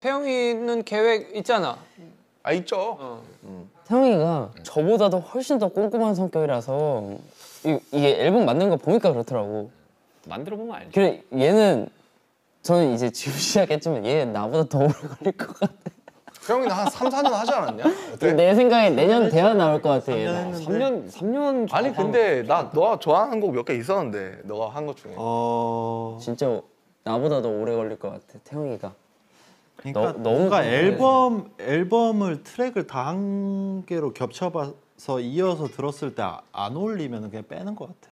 태영이는 계획 있잖아. 아 있죠. 어. 음. 태영이가 음. 저보다도 훨씬 더 꼼꼼한 성격이라서 이, 게 앨범 만든거 보니까 그렇더라고. 만들어 보면 알지. 그래 얘는 저는 이제 지금 시작했지만 얘 나보다 더 오래 걸릴 것 같아. 태영이는 한 3, 4년 하지 않았냐? 어때? 내 생각에 내년 대화 나올 것 같아. 3년, 3년, 3년 아니 근데 나너 좋아하는 곡 몇 개 있었는데 너가 한 것 중에. 어... 진짜 나보다 더 오래 걸릴 것 같아 태영이가. 그러니까 너, 무 앨범 앨범을 트랙을 다 한 개로 겹쳐봐서 이어서 들었을 때 안 어울리면 그냥 빼는 것 같아.